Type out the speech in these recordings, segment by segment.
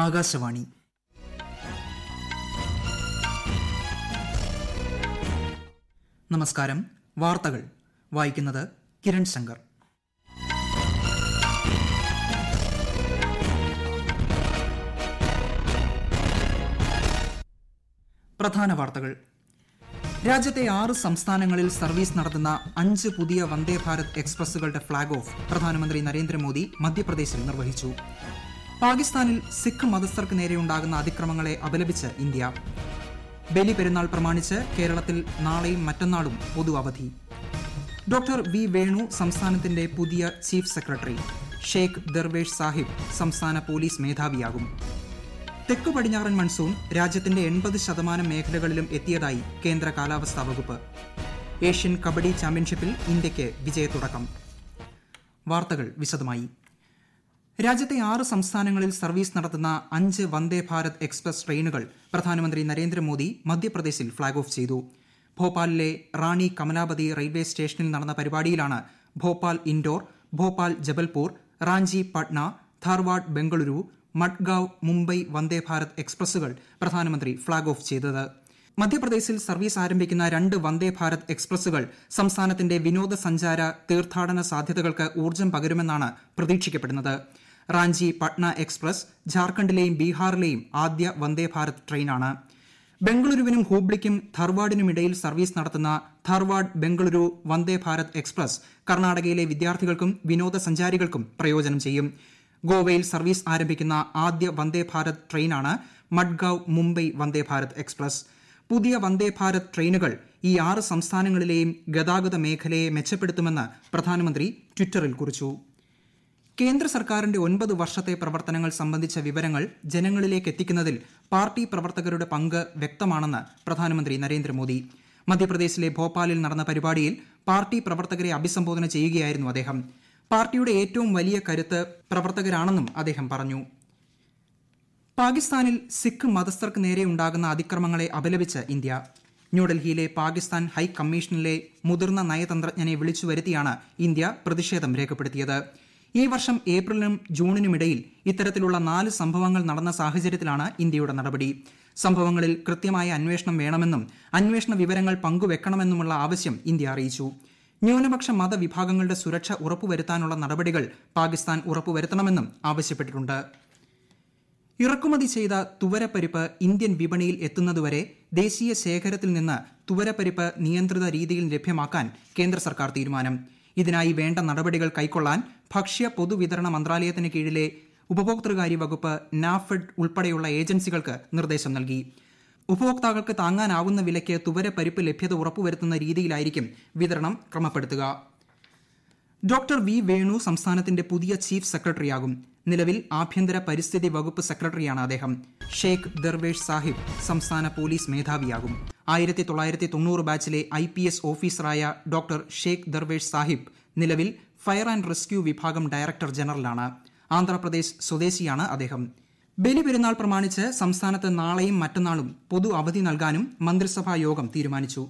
ആകാശവാണി നമസ്കാരം വാർത്തകൾ വായിക്കുന്നത് കിരൺ ശങ്കർ പ്രധാന വാർത്തകൾ രാജ്യത്തെ ആറ് സംസ്ഥാനങ്ങളിൽ സർവീസ് നടത്തുന്ന അഞ്ച് പുതിയ വന്ദേ ഭാരത് എക്സ്പ്രസുകളുടെ ഫ്ളാഗ് ഓഫ് പ്രധാനമന്ത്രി നരേന്ദ്രമോദി മധ്യപ്രദേശിൽ നിർവഹിച്ചു പാകിസ്ഥാനിൽ സിഖ് മതസ്ഥർക്ക് നേരെയുണ്ടാകുന്ന അതിക്രമങ്ങളെ അപലപിച്ച് ഇന്ത്യ ബലി പെരുന്നാൾ പ്രമാണിച്ച് കേരളത്തിൽ നാളെയും മറ്റന്നാളും പൊതു അവധി ഡോക്ടർ വി വേണു സംസ്ഥാനത്തിന്റെ പുതിയ ചീഫ് സെക്രട്ടറി ഷെയ്ഖ് ദർവേഷ് സാഹിബ് സംസ്ഥാന പോലീസ് മേധാവിയാകും തെക്കു പടിഞ്ഞാറൻ മൺസൂൺ രാജ്യത്തിന്റെ എൺപത് ശതമാനം മേഖലകളിലും എത്തിയതായി കേന്ദ്ര കാലാവസ്ഥാ വകുപ്പ് ഏഷ്യൻ കബഡി ചാമ്പ്യൻഷിപ്പിൽ ഇന്ത്യയ്ക്ക് വിജയത്തുടക്കം വാർത്തകൾ വിശദമായി രാജ്യത്തെ ആറ് സംസ്ഥാനങ്ങളിൽ സർവീസ് നടത്തുന്ന അഞ്ച് വന്ദേ ഭാരത് എക്സ്പ്രസ് ട്രെയിനുകൾ പ്രധാനമന്ത്രി നരേന്ദ്രമോദി മധ്യപ്രദേശിൽ ഫ്ളാഗ് ഓഫ് ചെയ്തു ഭോപ്പാലിലെ റാണി കമലാപതി റെയിൽവേ സ്റ്റേഷനിൽ നടന്ന പരിപാടിയിലാണ് ഭോപ്പാൽ ഇൻഡോർ ഭോപ്പാൽ ജബൽപൂർ റാഞ്ചി പട്ന ധാർവാഡ് ബംഗളൂരു മഡ്ഗാവ് മുംബൈ വന്ദേ ഭാരത് എക്സ്പ്രസുകൾ പ്രധാനമന്ത്രി ഫ്ളാഗ് ഓഫ് ചെയ്തത് മധ്യപ്രദേശിൽ സർവീസ് ആരംഭിക്കുന്ന രണ്ട് വന്ദേ ഭാരത് എക്സ്പ്രസുകൾ സംസ്ഥാനത്തിന്റെ വിനോദസഞ്ചാര തീർത്ഥാടന സാധ്യതകൾക്ക് ഊർജ്ജം പകരുമെന്നാണ് പ്രതീക്ഷിക്കപ്പെടുന്നത് റാഞ്ചി പട്ന എക്സ്പ്രസ് ജാർഖണ്ഡിലെയും ബീഹാറിലെയും ആദ്യ വന്ദേഭാരത് ട്രെയിനാണ് ബംഗളൂരുവിനും ഹൂബ്ലിക്കും ധർവാഡിനുമിടയിൽ സർവീസ് നടത്തുന്ന ധർവാഡ് ബംഗളൂരു വന്ദേഭാരത് എക്സ്പ്രസ് കർണാടകയിലെ വിദ്യാർത്ഥികൾക്കും വിനോദസഞ്ചാരികൾക്കും പ്രയോജനം ചെയ്യും ഗോവയിൽ സർവീസ് ആരംഭിക്കുന്ന ആദ്യ വന്ദേഭാരത് ട്രെയിനാണ് മഡ്ഗാവ് മുംബൈ വന്ദേഭാരത് എക്സ്പ്രസ് പുതിയ വന്ദേഭാരത് ട്രെയിനുകൾ ഈ ആറ് സംസ്ഥാനങ്ങളിലെയും ഗതാഗത മേഖലയെ മെച്ചപ്പെടുത്തുമെന്ന് പ്രധാനമന്ത്രി ട്വിറ്ററിൽ കുറിച്ചു കേന്ദ്ര സർക്കാരിന്റെ ഒൻപത് വർഷത്തെ പ്രവർത്തനങ്ങൾ സംബന്ധിച്ച വിവരങ്ങൾ ജനങ്ങളിലേക്ക് എത്തിക്കുന്നതിൽ പാർട്ടി പ്രവർത്തകരുടെ പങ്ക് വ്യക്തമാണെന്ന് പ്രധാനമന്ത്രി നരേന്ദ്രമോദി മധ്യപ്രദേശിലെ ഭോപ്പാലിൽ നടന്ന പരിപാടിയിൽ പാർട്ടി പ്രവർത്തകരെ അഭിസംബോധന ചെയ്യുകയായിരുന്നു അദ്ദേഹം പാർട്ടിയുടെ ഏറ്റവും വലിയ കരുത്ത് പ്രവർത്തകരാണെന്നും അദ്ദേഹം പറഞ്ഞു പാകിസ്ഥാനിൽ സിഖ് മതസ്ഥർക്ക് ഉണ്ടാകുന്ന അതിക്രമങ്ങളെ അപലപിച്ച് ഇന്ത്യ ന്യൂഡൽഹിയിലെ പാകിസ്ഥാൻ ഹൈക്കമ്മീഷനിലെ മുതിർന്ന നയതന്ത്രജ്ഞനെ വിളിച്ചു വരുത്തിയാണ് ഇന്ത്യ പ്രതിഷേധം രേഖപ്പെടുത്തിയത് ഈ വർഷം ഏപ്രിലിനും ജൂണിനുമിടയിൽ ഇത്തരത്തിലുള്ള നാല് സംഭവങ്ങൾ നടന്ന സാഹചര്യത്തിലാണ് ഇന്ത്യയുടെ നടപടി സംഭവങ്ങളിൽ കൃത്യമായ അന്വേഷണം വേണമെന്നും അന്വേഷണ വിവരങ്ങൾ പങ്കുവെക്കണമെന്നുമുള്ള ആവശ്യം ഇന്ത്യ അറിയിച്ചു ന്യൂനപക്ഷ മതവിഭാഗങ്ങളുടെ സുരക്ഷ ഉറപ്പുവരുത്താനുള്ള നടപടികൾ പാകിസ്ഥാൻ ഉറപ്പുവരുത്തണമെന്നും ആവശ്യപ്പെട്ടിട്ടുണ്ട് ഇറക്കുമതി ചെയ്ത തുവരപ്പരിപ്പ് ഇന്ത്യൻ വിപണിയിൽ എത്തുന്നതുവരെ ദേശീയ ശേഖരത്തിൽ നിന്ന് തുവരപ്പരിപ്പ് നിയന്ത്രിത രീതിയിൽ ലഭ്യമാക്കാൻ കേന്ദ്ര സർക്കാർ തീരുമാനം ഇതിനായി വേണ്ട നടപടികൾ കൈക്കൊള്ളാൻ ഭക്ഷ്യ പൊതുവിതരണ മന്ത്രാലയത്തിന് കീഴിലെ ഉപഭോക്തൃകാര്യ വകുപ്പ് നാഫെഡ് ഉൾപ്പെടെയുള്ള ഏജൻസികൾക്ക് നിർദ്ദേശം നൽകി ഉപഭോക്താക്കൾക്ക് താങ്ങാനാവുന്ന വിലയ്ക്ക് തുവര പരിപ്പ് ലഭ്യത ഉറപ്പുവരുത്തുന്ന രീതിയിലായിരിക്കും വിതരണം ക്രമപ്പെടുത്തുക ഡോക്ടർ വി വേണു സംസ്ഥാനത്തിന്റെ പുതിയ ചീഫ് സെക്രട്ടറിയാകും നിലവിൽ ആഭ്യന്തര പരിസ്ഥിതി വകുപ്പ് സെക്രട്ടറിയാണ് അദ്ദേഹം ഷെയ്ഖ് ദർവേഷ് സാഹിബ് സംസ്ഥാന പോലീസ് മേധാവിയാകും ആയിരത്തി തൊള്ളായിരത്തി തൊണ്ണൂറ് ബാച്ചിലെ ഐ പി എസ് ഓഫീസറായ ഡോക്ടർ ഷെയ്ഖ് ദർവേഷ് സാഹിബ് നിലവിൽ ഫയർ ആൻഡ് റെസ്ക്യൂ വിഭാഗം ഡയറക്ടർ ജനറലാണ് ആന്ധ്രാപ്രദേശ് സ്വദേശിയാണ് അദ്ദേഹം ബലിപെരുന്നാൾ പ്രമാണിച്ച് സംസ്ഥാനത്ത് നാളെയും മറ്റന്നാളും പൊതു അവധി നൽകാനും മന്ത്രിസഭാ യോഗം തീരുമാനിച്ചു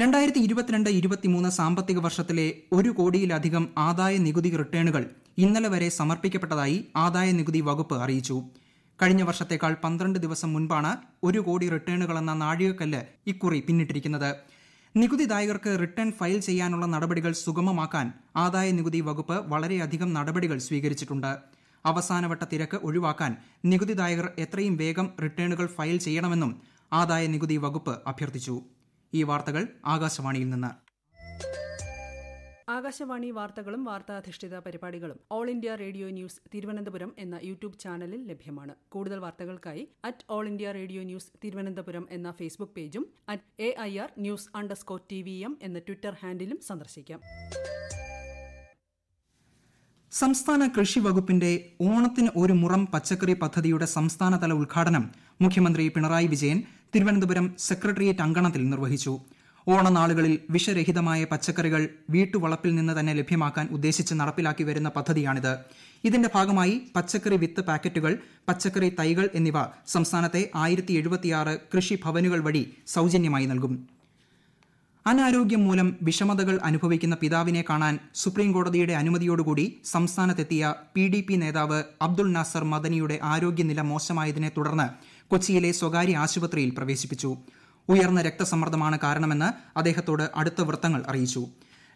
രണ്ടായിരത്തി ഇരുപത്തിരണ്ട് ഇരുപത്തിമൂന്ന് സാമ്പത്തിക വർഷത്തിലെ ഒരു കോടിയിലധികം ആദായ നികുതി റിട്ടേണുകൾ ഇന്നലെ വരെ സമർപ്പിക്കപ്പെട്ടതായി ആദായ നികുതി വകുപ്പ് അറിയിച്ചു കഴിഞ്ഞ വർഷത്തേക്കാൾ പന്ത്രണ്ട് ദിവസം മുൻപാണ് ഒരു കോടി റിട്ടേണുകൾ എന്ന നാഴികക്കല്ല് ഇക്കുറി പിന്നിട്ടിരിക്കുന്നത് നികുതിദായകർക്ക് റിട്ടേൺ ഫയൽ ചെയ്യാനുള്ള നടപടികൾ സുഗമമാക്കാൻ ആദായ നികുതി വകുപ്പ് വളരെയധികം നടപടികൾ സ്വീകരിച്ചിട്ടുണ്ട് അവസാനവട്ട തിരക്ക് ഒഴിവാക്കാൻ നികുതിദായകർ എത്രയും വേഗം റിട്ടേണുകൾ ഫയൽ ചെയ്യണമെന്നും ആദായ നികുതി വകുപ്പ് അഭ്യർത്ഥിച്ചു ഈ വാർത്തകൾ ആകാശവാണിയിൽ നിന്ന് ആകാശവാണി വാർത്തകളും വാർത്താധിഷ്ഠിത പരിപാടികളും all India radio news Thiruvananthapuram എന്ന യൂട്യൂബ് ചാനലിൽ ലഭ്യമാണ് കൂടുതൽ വാർത്തകൾക്കായി at all India radio news Thiruvananthapuram എന്ന ഫേസ്ബുക്ക് പേജും at A I R news underscore T V M എന്ന ട്വിറ്റർ ഹാൻഡിലും സന്ദർശിക്കാം സംസ്ഥാന കൃഷി വകുപ്പിന്റെ ഓണത്തിന് ഒരു മുറം പച്ചക്കറി പദ്ധതിയുടെ സംസ്ഥാനതല ഉദ്ഘാടനം മുഖ്യമന്ത്രി പിണറായി വിജയൻ തിരുവനന്തപുരം സെക്രട്ടേറിയറ്റ് അങ്കണത്തിൽ നിർവഹിച്ചു ഓണനാളുകളിൽ വിഷരഹിതമായ പച്ചക്കറികൾ വീട്ടുവളപ്പിൽ നിന്ന് തന്നെ ലഭ്യമാക്കാൻ ഉദ്ദേശിച്ച് നടപ്പിലാക്കി വരുന്ന പദ്ധതിയാണിത് ഇതിന്റെ ഭാഗമായി പച്ചക്കറി വിത്ത് പാക്കറ്റുകൾ പച്ചക്കറി തൈകൾ എന്നിവ സംസ്ഥാനത്തെ ആയിരത്തി എഴുപത്തിയാറ് കൃഷിഭവനുകൾ വഴി സൗജന്യമായി നൽകും അനാരോഗ്യം മൂലം വിഷമതകൾ അനുഭവിക്കുന്ന പിതാവിനെ കാണാൻ സുപ്രീംകോടതിയുടെ അനുമതിയോടുകൂടി സംസ്ഥാനത്തെത്തിയ പി ഡി പി നേതാവ് അബ്ദുൾ നാസർ മദനിയുടെ ആരോഗ്യനില മോശമായതിനെ തുടർന്ന് കൊച്ചിയിലെ സ്വകാര്യ ആശുപത്രിയിൽ പ്രവേശിപ്പിച്ചു ഉയർന്ന രക്തസമ്മർദ്ദമാണ് കാരണമെന്ന് അദ്ദേഹത്തോട് അടുത്ത വൃത്തങ്ങൾ അറിയിച്ചു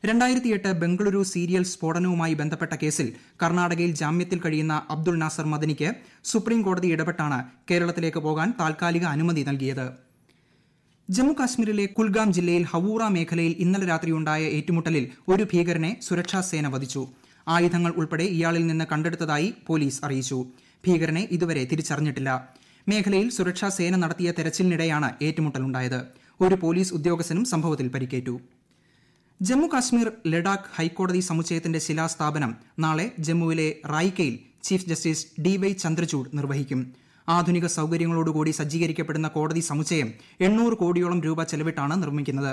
രണ്ടായിരത്തിയെട്ട് ബംഗളൂരു സീരിയൽ സ്ഫോടനവുമായി ബന്ധപ്പെട്ട കേസിൽ കർണാടകയിൽ ജാമ്യത്തിൽ കഴിയുന്ന അബ്ദുൾ നാസർ മദനിക്ക് സുപ്രീം കോടതി ഇടപെട്ടാണ് കേരളത്തിലേക്ക് പോകാൻ താൽക്കാലിക അനുമതി നൽകിയത് ജമ്മുകാശ്മീരിലെ കുൽഗാം ജില്ലയിൽ ഹവൂറ മേഖലയിൽ ഇന്നലെ രാത്രിയുണ്ടായ ഏറ്റുമുട്ടലിൽ ഒരു ഭീകരനെ സുരക്ഷാസേന വധിച്ചു ആയുധങ്ങൾ ഉൾപ്പെടെ ഇയാളിൽ നിന്ന് കണ്ടെടുത്തതായി പോലീസ് അറിയിച്ചു ഭീകരനെ ഇതുവരെ തിരിച്ചറിഞ്ഞിട്ടില്ല മേഖലയിൽ സുരക്ഷാ സേന നടത്തിയ തെരച്ചിലിനിടെയാണ് ഏറ്റുമുട്ടലുണ്ടായത് ഒരു പോലീസ് ഉദ്യോഗസ്ഥനും സംഭവത്തിൽ പരിക്കേറ്റു ജമ്മു കാശ്മീർ ലഡാക്ക് ഹൈക്കോടതി സമുച്ചയത്തിന്റെ ശിലാസ്ഥാപനം നാളെ ജമ്മുവിലെ റായിക്കയിൽ chief justice D Y Chandrachud നിർവഹിക്കും ആധുനിക സൌകര്യങ്ങളോടുകൂടി സജ്ജീകരിക്കപ്പെടുന്ന കോടതി സമുച്ചയം എണ്ണൂറ് കോടിയോളം രൂപ ചെലവിട്ടാണ് നിർമ്മിക്കുന്നത്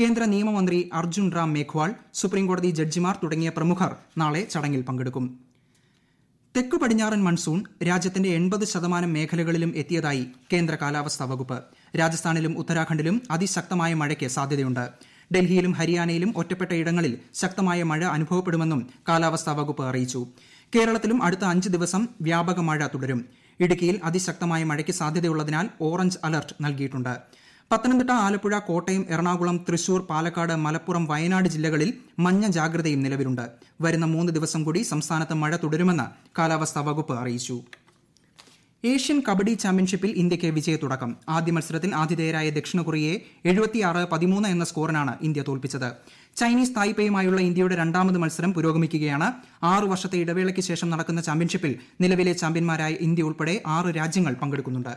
കേന്ദ്ര നിയമമന്ത്രി അർജുൻ റാം മേഘ്വാൾ സുപ്രീംകോടതി ജഡ്ജിമാർ തുടങ്ങിയ പ്രമുഖർ നാളെ ചടങ്ങിൽ പങ്കെടുക്കും തെക്കു പടിഞ്ഞാറൻ മൺസൂൺ രാജ്യത്തിന്റെ എൺപത് ശതമാനം മേഖലകളിലും എത്തിയതായി കേന്ദ്ര കാലാവസ്ഥാ വകുപ്പ് രാജസ്ഥാനിലും ഉത്തരാഖണ്ഡിലും അതിശക്തമായ മഴയ്ക്ക് സാധ്യതയുണ്ട് ഡൽഹിയിലും ഹരിയാനയിലും ഒറ്റപ്പെട്ട ഇടങ്ങളിൽ ശക്തമായ മഴ അനുഭവപ്പെടുമെന്നും കാലാവസ്ഥാ വകുപ്പ് അറിയിച്ചു കേരളത്തിലും അടുത്ത അഞ്ച് ദിവസം വ്യാപക മഴ തുടരും ഇടുക്കിയിൽ അതിശക്തമായ മഴയ്ക്ക് സാധ്യതയുള്ളതിനാൽ ഓറഞ്ച് അലർട്ട് നൽകിയിട്ടുണ്ട് പത്തനംതിട്ട ആലപ്പുഴ കോട്ടയം എറണാകുളം തൃശൂർ പാലക്കാട് മലപ്പുറം വയനാട് ജില്ലകളിൽ മഞ്ഞ ജാഗ്രതയും നിലവിലുണ്ട് വരുന്ന മൂന്ന് ദിവസം കൂടി സംസ്ഥാനത്ത് മഴ തുടരുമെന്ന് കാലാവസ്ഥാ വകുപ്പ് അറിയിച്ചു ഏഷ്യൻ കബഡി ചാമ്പ്യൻഷിപ്പിൽ ഇന്ത്യയ്ക്ക് തുടക്കം ആദ്യ മത്സരത്തിൽ ആതിഥേയരായ ദക്ഷിണ കൊറിയയെ എഴുപത്തിയാറ് പതിമൂന്ന് എന്ന സ്കോറിനാണ് ഇന്ത്യ തോൽപ്പിച്ചത് ചൈനീസ് തായ്പേയുമായുള്ള ഇന്ത്യയുടെ രണ്ടാമത് മത്സരം പുരോഗമിക്കുകയാണ് ആറു വർഷത്തെ ഇടവേളയ്ക്ക് ശേഷം നടക്കുന്ന ചാമ്പ്യൻഷിപ്പിൽ നിലവിലെ ചാമ്പ്യന്മാരായ ഇന്ത്യ ഉൾപ്പെടെ ആറ് രാജ്യങ്ങൾ പങ്കെടുക്കുന്നുണ്ട്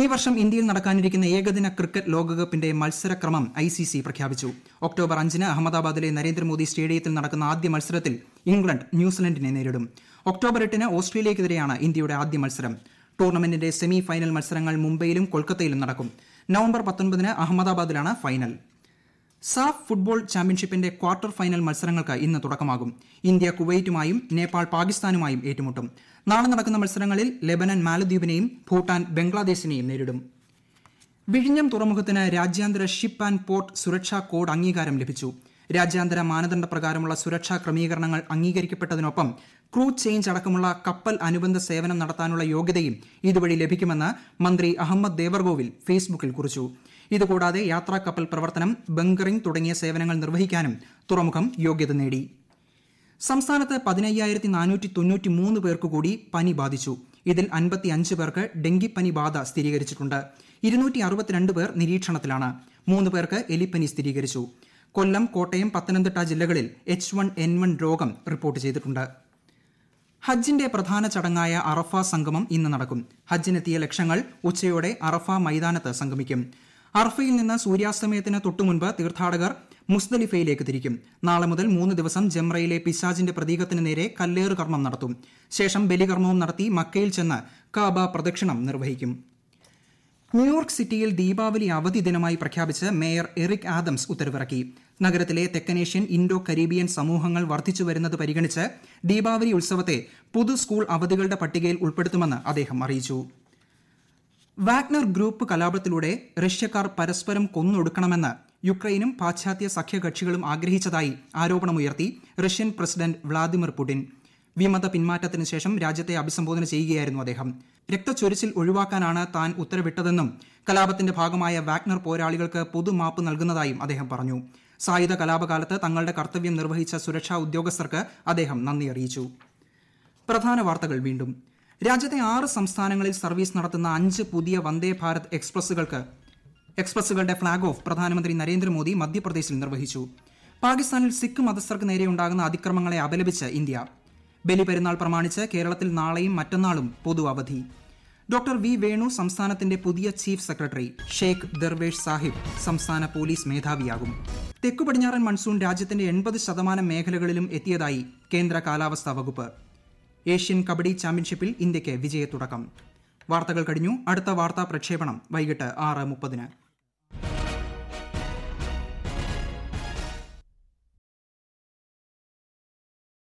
ഈ വർഷം ഇന്ത്യയിൽ നടക്കാനിരിക്കുന്ന ഏകദിന ക്രിക്കറ്റ് ലോകകപ്പിന്റെ മത്സരക്രമം ഐ സി സി പ്രഖ്യാപിച്ചു ഒക്ടോബർ അഞ്ചിന് അഹമ്മദാബാദിലെ നരേന്ദ്രമോദി സ്റ്റേഡിയത്തിൽ നടക്കുന്ന ആദ്യ മത്സരത്തിൽ ഇംഗ്ലണ്ട് ന്യൂസിലൻഡിനെ നേരിടും ഒക്ടോബർ എട്ടിന് ഓസ്ട്രേലിയക്കെതിരെയാണ് ഇന്ത്യയുടെ ആദ്യ മത്സരം ടൂർണമെന്റിന്റെ സെമി ഫൈനൽ മത്സരങ്ങൾ മുംബൈയിലും കൊൽക്കത്തയിലും നടക്കും നവംബർ പത്തൊൻപതിന് അഹമ്മദാബാദിലാണ് ഫൈനൽ സാഫ് ഫുട്ബോൾ ചാമ്പ്യൻഷിപ്പിന്റെ ക്വാർട്ടർ ഫൈനൽ മത്സരങ്ങൾക്ക് ഇന്ന് തുടക്കമാകും ഇന്ത്യ കുവൈറ്റുമായും നേപ്പാൾ പാകിസ്ഥാനുമായും ഏറ്റുമുട്ടും നാളെ നടക്കുന്ന മത്സരങ്ങളിൽ ലെബനൻ മാലദ്വീപിനെയും ഭൂട്ടാൻ ബംഗ്ലാദേശിനെയും നേരിടും വിഴിഞ്ഞം തുറമുഖത്തിന് രാജ്യാന്തര ഷിപ്പ് ആൻഡ് പോർട്ട് സുരക്ഷാ കോഡ് അംഗീകാരം ലഭിച്ചു രാജ്യാന്തര മാനദണ്ഡ പ്രകാരമുള്ള സുരക്ഷാ ക്രമീകരണങ്ങൾ അംഗീകരിക്കപ്പെട്ടതിനൊപ്പം ക്രൂ ചേഞ്ച് അടക്കമുള്ള കപ്പൽ അനുബന്ധ സേവനം നടത്താനുള്ള യോഗ്യതയും ഇതുവഴി ലഭിക്കുമെന്ന് മന്ത്രി അഹമ്മദ് ദേവർഗോവിൽ ഫേസ്ബുക്കിൽ കുറിച്ചു ഇതുകൂടാതെ യാത്രാ കപ്പൽ പ്രവർത്തനം ബങ്കറിംഗ് തുടങ്ങിയ സേവനങ്ങൾ നിർവഹിക്കാനും തുറമുഖം യോഗ്യത നേടി സംസ്ഥാനത്ത് പതിനയ്യായിരത്തി നാനൂറ്റി തൊണ്ണൂറ്റി മൂന്ന് പേർക്ക് കൂടി പനി ബാധിച്ചു ഇതിൽ അൻപത്തി അഞ്ച് പേർക്ക് ഡെങ്കിപ്പനി ബാധ സ്ഥിരീകരിച്ചിട്ടുണ്ട് ഇരുന്നൂറ്റി അറുപത്തിരണ്ട് പേർ നിരീക്ഷണത്തിലാണ് മൂന്ന് പേർക്ക് എലിപ്പനി സ്ഥിരീകരിച്ചു കൊല്ലം കോട്ടയം പത്തനംതിട്ട ജില്ലകളിൽ എച്ച് വൺ എൻ വൺ രോഗം റിപ്പോർട്ട് ചെയ്തിട്ടുണ്ട് ഹജ്ജിന്റെ പ്രധാന ചടങ്ങായ അറഫ സംഗമം ഇന്ന് നടക്കും ഹജ്ജിനെത്തിയ ലക്ഷങ്ങൾ ഉച്ചയോടെ അറഫ മൈതാനത്ത് സംഗമിക്കും അറഫയിൽ നിന്ന് സൂര്യാസ്തമയത്തിന് തൊട്ടുമുമ്പ് തീർത്ഥാടകർ മുസ്ദലിഫയിലേക്ക് തിരിക്കും നാളെ മുതൽ മൂന്ന് ദിവസം ജംറയിലെ പിശാജിന്റെ പ്രതീകത്തിന് നേരെ കല്ലേറ് കർമ്മം നടത്തും ശേഷം ബലികർമ്മവും നടത്തി മക്കയിൽ ചെന്ന് കാബ പ്രദക്ഷിണം നിർവഹിക്കും ന്യൂയോർക്ക് സിറ്റിയിൽ ദീപാവലി അവധി ദിനമായി പ്രഖ്യാപിച്ച് മേയർ എറിക് ആദംസ് ഉത്തരവിറക്കി നഗരത്തിലെ തെക്കനേഷ്യൻ ഇൻഡോ കരീബിയൻ സമൂഹങ്ങൾ വർദ്ധിച്ചു വരുന്നത് പരിഗണിച്ച് ദീപാവലി ഉത്സവത്തെ പുതു സ്കൂൾ അവധികളുടെ പട്ടികയിൽ ഉൾപ്പെടുത്തുമെന്ന് അദ്ദേഹം അറിയിച്ചു വാഗ്നർ ഗ്രൂപ്പ് കലാപത്തിലൂടെ റഷ്യക്കാർ പരസ്പരം കൊന്നൊടുക്കണമെന്ന് യുക്രൈനും പാശ്ചാത്യ സഖ്യകക്ഷികളും ആഗ്രഹിച്ചതായി ആരോപണമുയർത്തി റഷ്യൻ പ്രസിഡന്റ് വ്ളാദിമിർ പുടിൻ വിമത പിന്മാറ്റത്തിന് ശേഷം രാജ്യത്തെ അഭിസംബോധന ചെയ്യുകയായിരുന്നു അദ്ദേഹം രക്തച്ചൊരിച്ചിൽ ഒഴിവാക്കാനാണ് താൻ ഉത്തരവിട്ടതെന്നും കലാപത്തിന്റെ ഭാഗമായ വാഗ്നർ പോരാളികൾക്ക് പൊതുമാപ്പ് നൽകുന്നതായും അദ്ദേഹം പറഞ്ഞു സായുധ കലാപകാലത്ത് തങ്ങളുടെ കർത്തവ്യം നിർവഹിച്ച സുരക്ഷാ ഉദ്യോഗസ്ഥർക്ക് അദ്ദേഹം നന്ദി അറിയിച്ചു പ്രധാന വാർത്തകൾ വീണ്ടും രാജ്യത്തെ ആറ് സംസ്ഥാനങ്ങളിൽ സർവീസ് നടത്തുന്ന അഞ്ച് പുതിയ വന്ദേ ഭാരത് എക്സ്പ്രസുകൾക്ക് എക്സ്പ്രസുകളുടെ ഫ്ളാഗ് ഓഫ് പ്രധാനമന്ത്രി നരേന്ദ്രമോദി മധ്യപ്രദേശിൽ നിർവഹിച്ചു പാകിസ്ഥാനിൽ സിഖ് മതസ്ഥർക്ക് നേരെയുണ്ടാകുന്ന അതിക്രമങ്ങളെ അപലപിച്ച് ഇന്ത്യ ബലിപെരുന്നാൾ പ്രമാണിച്ച് കേരളത്തിൽ നാളെയും മറ്റന്നാളും പൊതു അവധി ഡോക്ടർ വി വേണു സംസ്ഥാനത്തിന്റെ പുതിയ ചീഫ് സെക്രട്ടറി ഷെയ്ഖ് ദർവേഷ് സാഹിബ് സംസ്ഥാന പോലീസ് മേധാവിയാകും തെക്കു പടിഞ്ഞാറൻ മൺസൂൺ രാജ്യത്തിന്റെ എൺപത് ശതമാനം മേഖലകളിലും എത്തിയതായി കേന്ദ്ര കാലാവസ്ഥാ വകുപ്പ് ഏഷ്യൻ കബഡി ചാമ്പ്യൻഷിപ്പിൽ ഇന്ത്യയ്ക്ക് വിജയത്തുടക്കം വാർത്തകൾ കഴിഞ്ഞു അടുത്ത വാർത്താ പ്രക്ഷേപണം വൈകിട്ട് ആറ് മുപ്പതിന്